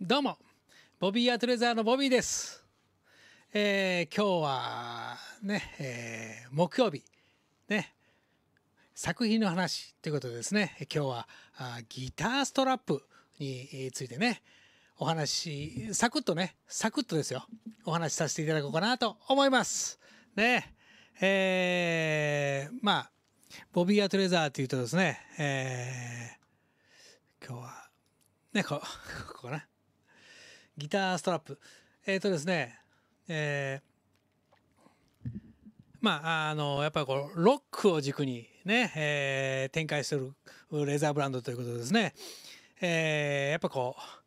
どうも、ボビーアトレザーのボビーです。えー、今日はね、えー、木曜日、ね、作品の話ということでですね、今日はあギターストラップについてね、お話、サクッとね、サクッとですよ、お話しさせていただこうかなと思います。ね、えー、まあ、ボビーアトレザーっていうとですね、えー、今日は、ね、こ、ここかな。ギターストラップ。えっ、ー、とですね、えー、まあ、あの、やっぱりこう、ロックを軸にね、えー、展開してるレザーブランドということですね、えー、やっぱこう、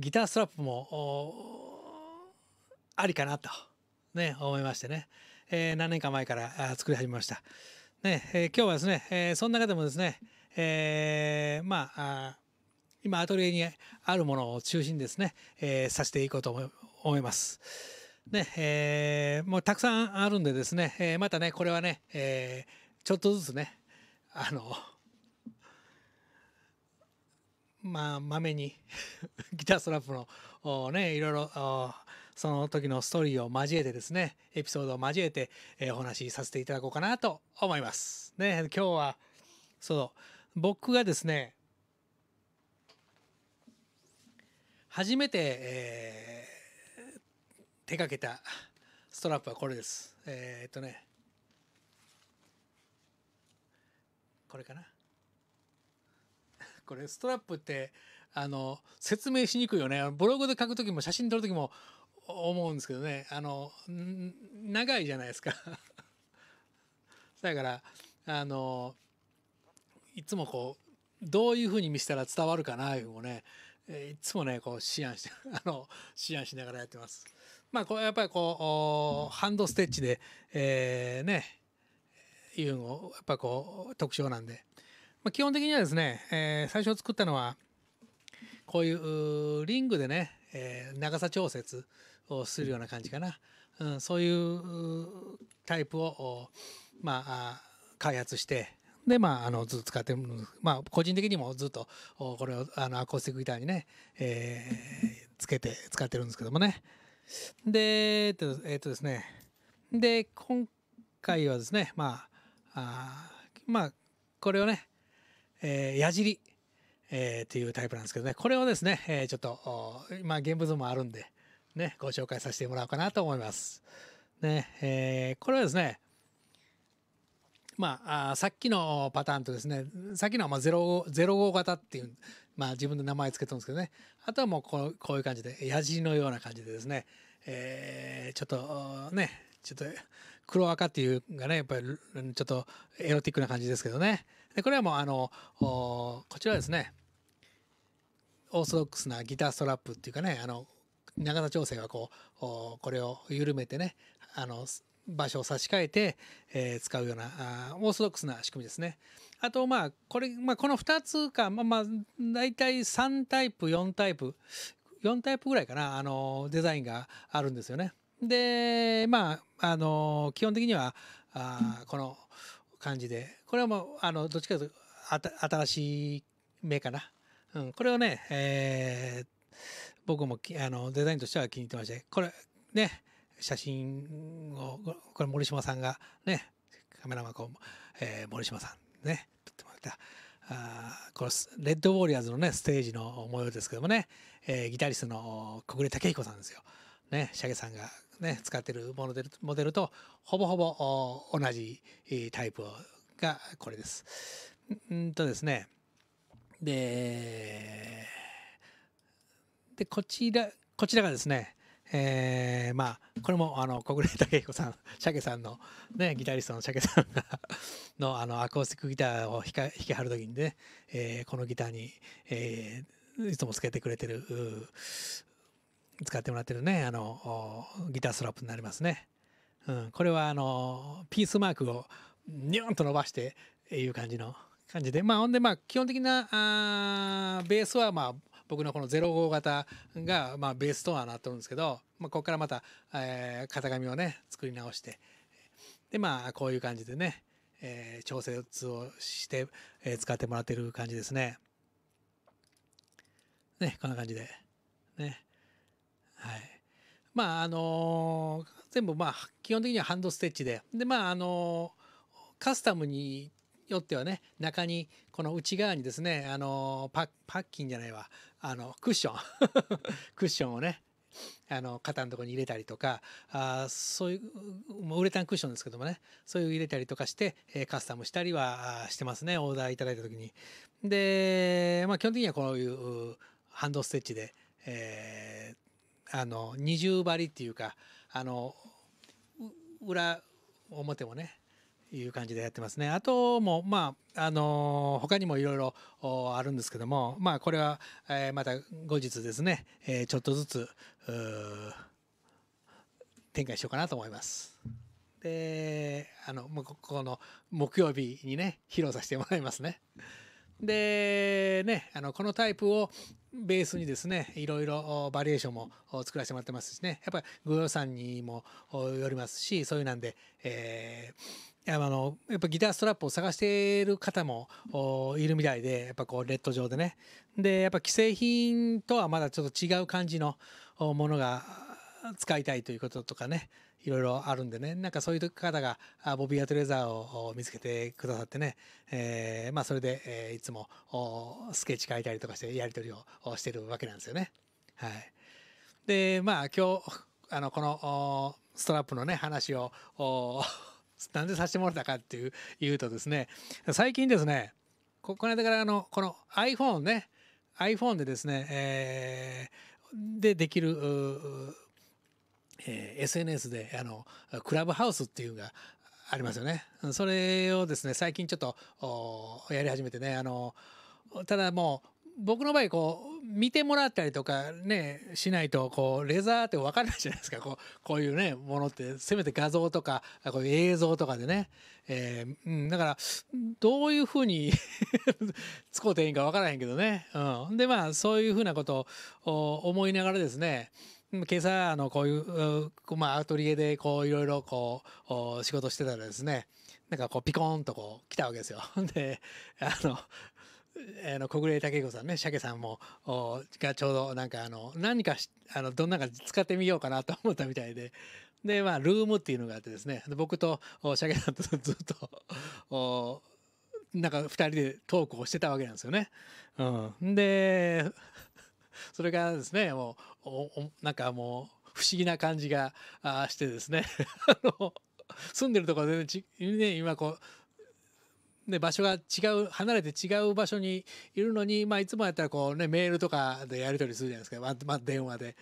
ギターストラップも、ありかなと、ね、思いましてね、えー、何年か前から作り始めました。ね、えー、今日はですね、えー、その中でもですね、えー、まあ、今アトリエにあるものを中心にですね、えー、させていこうと思います。ねえー、もうたくさんあるんでですね、えー、またねこれはね、えー、ちょっとずつねあのまあまめに ギタースラップのおねいろいろその時のストーリーを交えてですねエピソードを交えて、えー、お話しさせていただこうかなと思います。ね今日はそう僕がですね初めて、えー、手掛けたストラップはこれです。えー、っとねこれかな。これストラップってあの説明しにくいよねブログで書く時も写真撮る時も思うんですけどねあの長いじゃないですか だからあのいつもこうどういうふうに見せたら伝わるかないうのをねえー、いつもねこう思案して あの思案しながらやってます。まあこうやっぱりこうハンドステッチで、えー、ねいうのをやっぱこう特徴なんで、まあ、基本的にはですね、えー、最初作ったのはこういうリングでね、えー、長さ調節をするような感じかな、うん、そういうタイプをまあ開発してで、まあ、あの、ずっと使ってまあ、個人的にもずっと、これを、あの、アコースティックギターにね、えー、つけて、使ってるんですけどもね。で、えっと、えっとですね。で、今回はですね、まあ、あまあ、これをね、えー、矢尻、えー、っていうタイプなんですけどね、これをですね、えー、ちょっと、まあ、現物もあるんで、ね、ご紹介させてもらおうかなと思います。ね、えー、これはですね、まあ、さっきのパターンとですね、さっきのはまあ 05, 型っていう、まあ自分で名前つけてるんですけどね、あとはもうこうこういう感じで、矢印のような感じでですね、えー、ちょっとね、ちょっと黒赤っていうがね、やっぱりちょっとエロティックな感じですけどね。でこれはもうあの、こちらですね、オーソドックスなギターストラップっていうかね、あの、長さ調整がこう、これを緩めてね、あの、場所を差し替えて、えー、使うようなあオーソドックスな仕組みですね。あとまあこれ、まあ、この2つか、まあ、まあ大体3タイプ4タイプ4タイプぐらいかなあのデザインがあるんですよね。でまああの基本的にはあこの感じでこれはもうあのどっちかというとあた新しい目かな。うん、これをね、えー、僕もきあのデザインとしては気に入ってましてこれね写真をこれ森島さんがねカメラマンこう、えー、森島さんね撮ってもらったあこのレッドウォーリアーズのねステージの模様ですけどもね、えー、ギタリストの小暮武彦さんですよ。ね、シャゲさんが、ね、使ってるモデルモデルとほぼほぼ同じタイプがこれです。うんとですねででこちらこちらがですねえー、まあこれもあの小暮武彦さん鮭さんの、ね、ギタリストの鮭さんがのあのアコースティックギターを弾きはる時にね、えー、このギターに、えー、いつもつけてくれてる使ってもらってるねあのギターストラップになりますね。うん、これはあのピースマークをニュンと伸ばしていう感じの感じでまあほんでまあ基本的なあベースはまあ僕のこの05型が、まあ、ベースとはなってるんですけど、まあ、ここからまた、えー、型紙をね作り直してでまあこういう感じでね、えー、調節をして、えー、使ってもらってる感じですね。ねこんな感じで。ね。はい。まああのー、全部まあ基本的にはハンドステッチででまああのー、カスタムによってはね中にこの内側にですねあのパッキンじゃないわあのクッション クッションをねあの肩のとこに入れたりとかあそういうもうウレタンクッションですけどもねそういう入れたりとかして、えー、カスタムしたりはしてますねオーダーいただいた時に。で、まあ、基本的にはこういうハンドステッチで、えー、あの二重張りっていうかあの裏表もねいう感じでやってますね。あとも、まあ、あのー、他にもいろいろあるんですけども、まあ、これは、えー、また後日ですね、えー、ちょっとずつ、展開しようかなと思います。で、あの、もうここの木曜日にね、披露させてもらいますね。で、ね、あの、このタイプをベースにですね、いろいろバリエーションも作らせてもらってますしね、やっぱりご予算にもよりますし、そういうなんで、えーやあのやっぱギターストラップを探している方もいるみたいでやっぱこうレッド上でねでやっぱ既製品とはまだちょっと違う感じのものが使いたいということとかねいろいろあるんでねなんかそういう方があボビー・アトレザーを見つけてくださってね、えー、まあそれで、えー、いつもスケッチ書いたりとかしてやり取りをしてるわけなんですよね。はい、でまあ今日あのこのストラップのね話をなんでさせてもらったかっていう言うとですね最近ですねここの間からあのこの iPhone ね iPhone でですね、えー、でできるえー、SNS であのクラブハウスっていうのがありますよね。それをですね最近ちょっとやり始めてねあのただもう僕の場合こう見てもらったりとかねしないとこうレザーって分からないじゃないですかこうこういうねものってせめて画像とかこういう映像とかでね、えーうん、だからどういうふうに 使うていいんか分からへんけどね、うん、でまあそういうふうなことを思いながらですね今朝あのこういうまあアトリエでこういろいろこう仕事してたらですねなんかこうピコーンとこう来たわけですよ。であのあの小暮武子さんね鮭さんもがちょうどなんかあの何かあのどんなか使ってみようかなと思ったみたいででまあルームっていうのがあってですね僕と鮭さんとずっとなんか2人でトークをしてたわけなんですよね。うん、でそれがですねもうおなんかもう不思議な感じがしてですね あの住んでるとこ全然ね今こうね、場所が違う、離れて違う場所にいるのに、まあ、いつもやったらこうね、メールとかでやり取りするじゃないですか。まあ、電話で。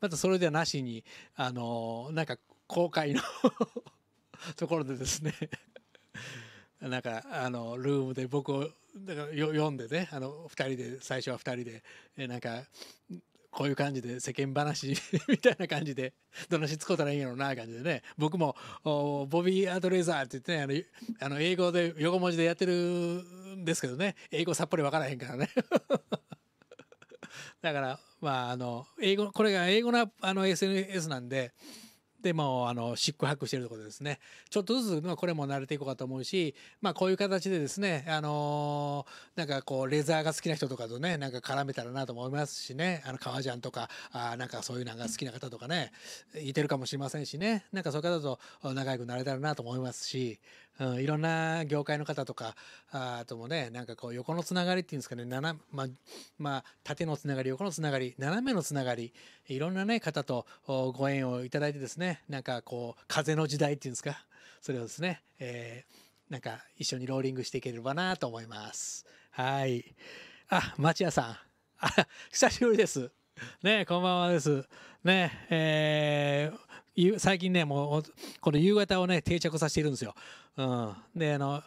またそれではなしに、あの、なんか、公開の ところでですね なんか、あの、ルームで僕を、だからよ読んでねあの2人で最初は2人で、えなんかこういう感じで世間話 みたいな感じでどのしつこたらいいんやろうな感じでね僕もボビー・アドレーザーって言ってねあの英語で横文字でやってるんですけどね英語さっぱり分からへんからね だからまああの英語これが英語のあの SNS なんででもあの四苦八苦してるところですねちょっとずつ、まあ、これも慣れていこうかと思うし、まあ、こういう形でですね、あのー、なんかこうレザーが好きな人とかとねなんか絡めたらなと思いますしねあの革ジャンとかあなんかそういうのが好きな方とかねいてるかもしれませんしねなんかそういう方と仲良くなれたらなと思いますしうん、いろんな業界の方とかあともねなんかこう横のつながりっていうんですかねまあ、まあ、縦のつながり横のつながり斜めのつながりいろんな、ね、方とご縁をいただいてですねなんかこう風の時代っていうんですかそれをですね、えー、なんか一緒にローリングしていければなと思います。はいあ町屋さんあ久しぶりです。ねこんばんはです。ねえー最近ねもうこの夕方をね定着させているんですよ。うん、であの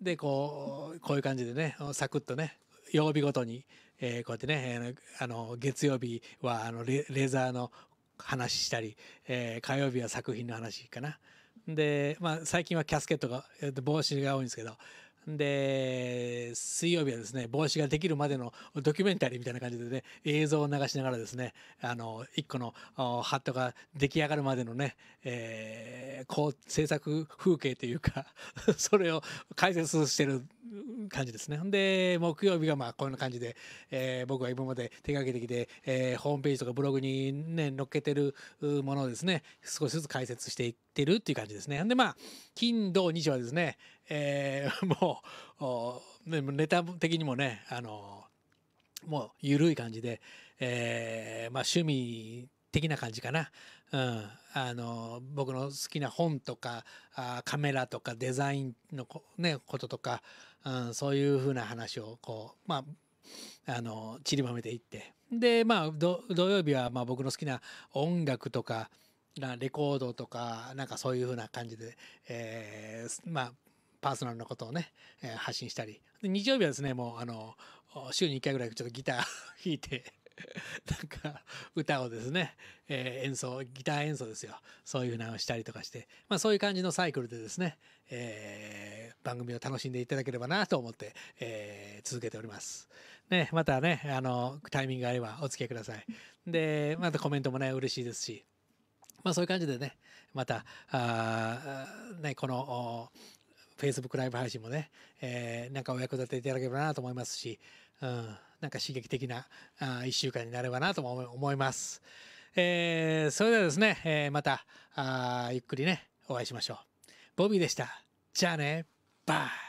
でこうこういう感じでねサクッとね曜日ごとに、えー、こうやってね、あの月曜日はあのレレザーの話したり、えー、火曜日は作品の話かな。で、まあ、最近はキャスケットが帽子が多いんですけどで水曜日はですね帽子ができるまでのドキュメンタリーみたいな感じでね映像を流しながらですねあの1個のハットが出来上がるまでのね、えー、こう制作風景というか それを解説してる感じですね。で木曜日がまあこんな感じで、えー、僕が今まで手がけてきて、えー、ホームページとかブログにね載っけてるものをですね少しずつ解説していってるっていう感じですね。でまあ金土日はですねえー、もうネタ的にもねあのもう緩い感じで、えー、まあ、趣味的な感じかな、うん、あの僕の好きな本とかあカメラとかデザインのこ,、ね、こととか、うん、そういうふうな話をこう、まあ、あのちりばめていってで、まあ、土曜日はまあ僕の好きな音楽とかレコードとかなんかそういうふうな感じで、えー、まあパーソナルのことをね、えー、発信したり日曜日はですねもうあの週に1回ぐらいちょっとギター 弾いて なんか歌をですね、えー、演奏ギター演奏ですよそういうのをしたりとかして、まあ、そういう感じのサイクルでですね、えー、番組を楽しんでいただければなと思って、えー、続けております。ね、またねあのタイミングがあればお付き合いください。でまたコメントもね嬉しいですし。まあそういう感じでね、また、あね、この Facebook ライブ配信もね、えー、なんかお役立ていただければなと思いますし、うん、なんか刺激的なあ1週間になればなとも思います。えー、それではですね、えー、またあゆっくりね、お会いしましょう。ボビーでした。じゃあね、バイ